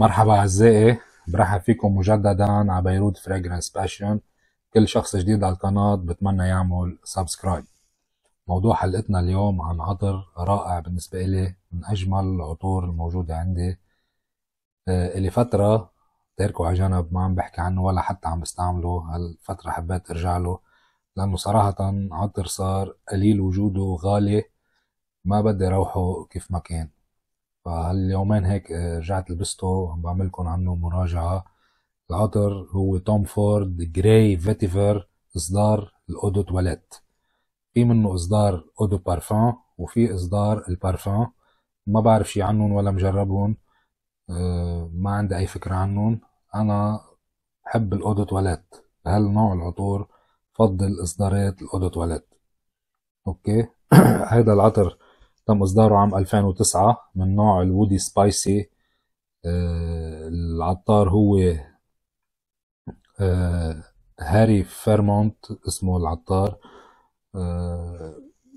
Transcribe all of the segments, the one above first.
مرحبا اعزائي برحب فيكم مجددا على بيروت فريجرانس باشن كل شخص جديد على القناة بتمنى يعمل سبسكرايب موضوع حلقتنا اليوم عن عطر رائع بالنسبة إلي من أجمل العطور الموجودة عندي آه، إلي فترة تاركه على جنب ما عم بحكي عنه ولا حتى عم بستعمله هالفترة حبيت أرجع له لأنه صراحة عطر صار قليل وجوده غالي ما بدي روحه كيف ما كان فهاليومين هيك آه، رجعت لبسته عم بعمل لكم عنه مراجعه العطر هو توم فورد جراي فيتيفر اصدار الاودو تواليت في منه اصدار اودو بارفان وفي اصدار البارفان ما بعرف شي عنهم ولا مجربهم آه، ما عندي اي فكره عنهم انا بحب الاودو تواليت نوع العطور فضل اصدارات الاودو تواليت اوكي هيدا العطر تم إصداره عام 2009 من نوع الودي سبايسي آه، العطار هو آه، هاري فيرمونت اسمه العطار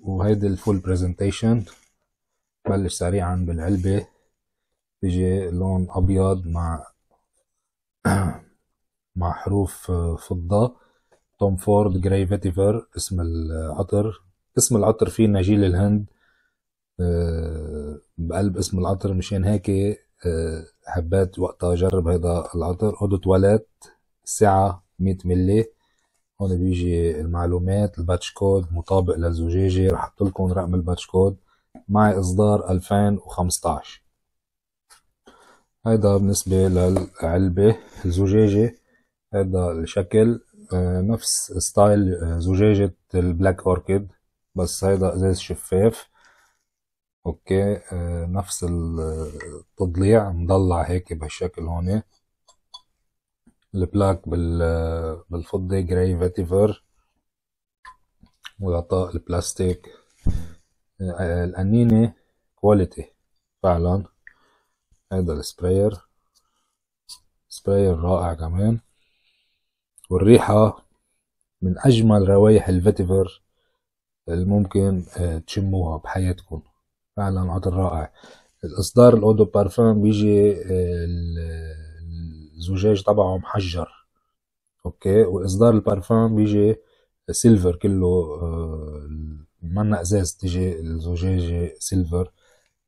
وهيدي الفول برزنتيشن بلش سريعا بالعلبة بيجي لون أبيض مع مع حروف آه، فضة توم فورد جراي فيتيفر اسم العطر اسم العطر فيه نجيل الهند آه، بقلب اسم العطر مشان هيك آه، حبيت وقتها اجرب هيدا العطر اودو تواليت سعة 100 ملي هون بيجي المعلومات الباتش كود مطابق للزجاجة رح احط لكم رقم الباتش كود معي اصدار 2015 هيدا بالنسبة للعلبة الزجاجة هيدا الشكل آه، نفس ستايل زجاجة البلاك اوركيد بس هيدا ازاز شفاف اوكي آه، نفس التضليع مضلع هيك بهالشكل هون البلاك بال بالفضة جراي فيتيفر وغطاء البلاستيك آه، الانينه القنينة كواليتي فعلا هذا السبراير سبراير رائع كمان والريحة من أجمل روايح الفيتيفر الممكن آه، تشموها بحياتكم فعلا عطر رائع الاصدار الاودو بارفان بيجي آه، الزجاج تبعه محجر اوكي واصدار البارفان بيجي سيلفر كله آه، منا ازاز تجي الزجاجة سيلفر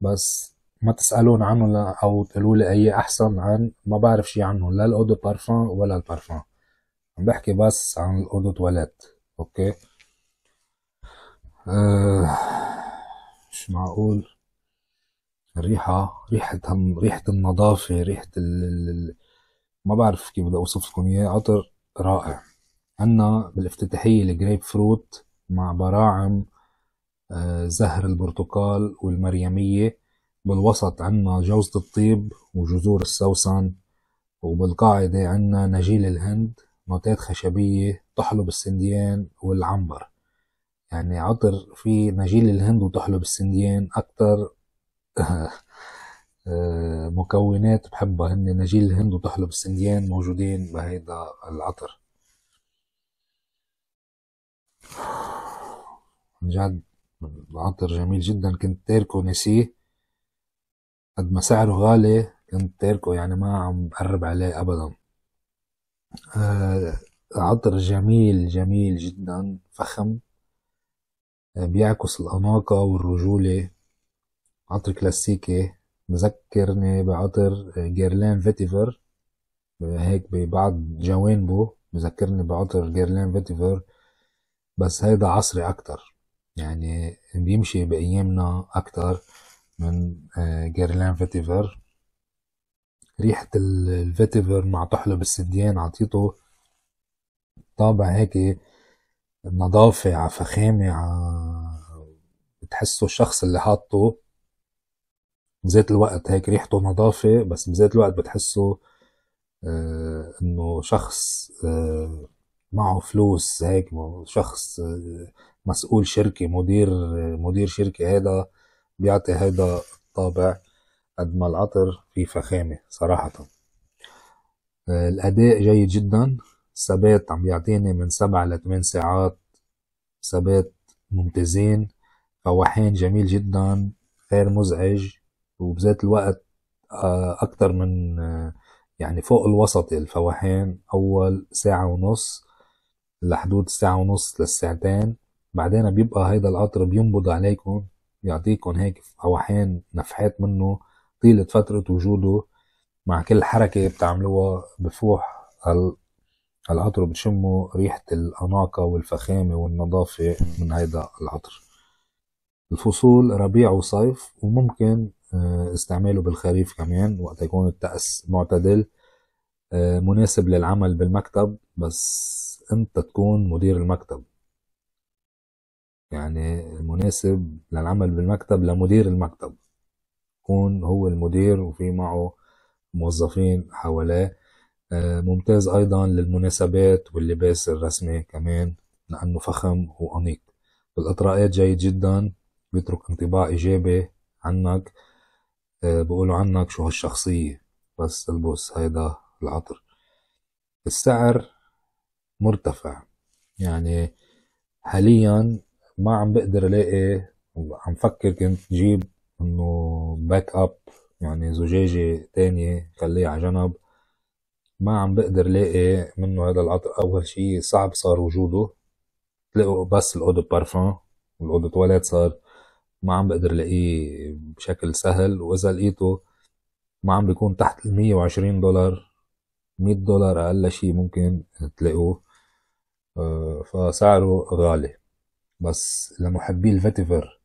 بس ما تسألون عنه او تقولوا لي اي احسن عن ما بعرف شي عنه لا الاودو بارفان ولا البارفان عم بحكي بس عن الاودو تواليت اوكي آه مش معقول الريحة ريحة هم ريحة النظافة ريحة ال... ال... ما بعرف كيف بدي أوصف لكم إياه عطر رائع عنا بالافتتاحية الجريب فروت مع براعم آه، زهر البرتقال والمريمية بالوسط عنا جوزة الطيب وجذور السوسن وبالقاعدة عنا نجيل الهند نوتات خشبية تحلب السنديان والعنبر يعني عطر في نجيل الهند وتحلب السنديان أكتر آه، مكونات بحبها هن نجيل الهند وتحلب السنديان موجودين بهيدا العطر عن جد عطر جميل جدا كنت تاركه نسيه قد ما سعره غالي كنت تاركه يعني ما عم بقرب عليه أبدا آه، عطر جميل جميل جدا فخم بيعكس الأناقة والرجولة عطر كلاسيكي مذكرني بعطر جيرلان فيتيفر هيك ببعض جوانبه مذكرني بعطر جيرلان فيتيفر بس هيدا عصري أكتر يعني بيمشي بأيامنا أكتر من آه، جيرلان فيتيفر ريحة الفيتيفر مع طحلب السديان عطيته طابع هيك نظافة ع فخامة ع بتحسوا الشخص اللي حاطه بذات الوقت هيك ريحته نظافة بس بذات الوقت بتحسوا آه، انه شخص آه، معه فلوس هيك شخص آه، مسؤول شركة مدير مدير شركة هذا بيعطي هذا الطابع قد ما العطر في فخامة صراحة الأداء جيد جدا ثبات عم بيعطيني من سبعة لثمان ساعات ثبات ممتازين فواحين جميل جدا غير مزعج وبذات الوقت آه، أكتر من آه، يعني فوق الوسط الفواحين أول ساعة ونص لحدود ساعة ونص للساعتين بعدين بيبقى هيدا القطر بينبض عليكم بيعطيكم هيك فواحين نفحات منه طيلة فترة وجوده مع كل حركة بتعملوها بفوح العطر بتشمه ريحة الأناقة والفخامة والنظافة من هيدا العطر الفصول ربيع وصيف وممكن آه، استعماله بالخريف كمان وقت يكون التأس معتدل آه، مناسب للعمل بالمكتب بس انت تكون مدير المكتب يعني مناسب للعمل بالمكتب لمدير المكتب يكون هو المدير وفي معه موظفين حواليه آه، ممتاز أيضا للمناسبات واللباس الرسمي كمان لأنه فخم وأنيق الإطراءات جيد جدا بيترك انطباع إيجابي عنك آه، بقولوا عنك شو هالشخصية بس تلبس هيدا العطر السعر مرتفع يعني حاليا ما عم بقدر الاقي عم فكر كنت جيب انه باك اب يعني زجاجة تانية خليها على جنب ما عم بقدر لاقي منه هذا العطر اول شيء صعب صار وجوده تلاقوا بس الاودو بارفان والاودو تواليت صار ما عم بقدر لاقيه بشكل سهل واذا لقيته ما عم بيكون تحت ال 120 دولار 100 دولار اقل شيء ممكن تلاقوه آه، فسعره غالي بس لمحبي الفيتيفر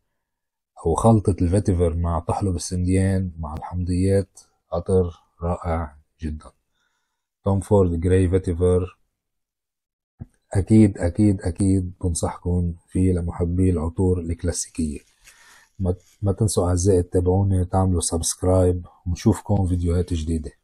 او خلطة الفيتيفر مع طحلب السنديان مع الحمضيات عطر رائع جدا توم فورد فيتيفر اكيد اكيد اكيد بنصحكم فيه لمحبي العطور الكلاسيكيه ما تنسوا اعزائي تتابعوني تعملوا سبسكرايب ونشوفكم فيديوهات جديده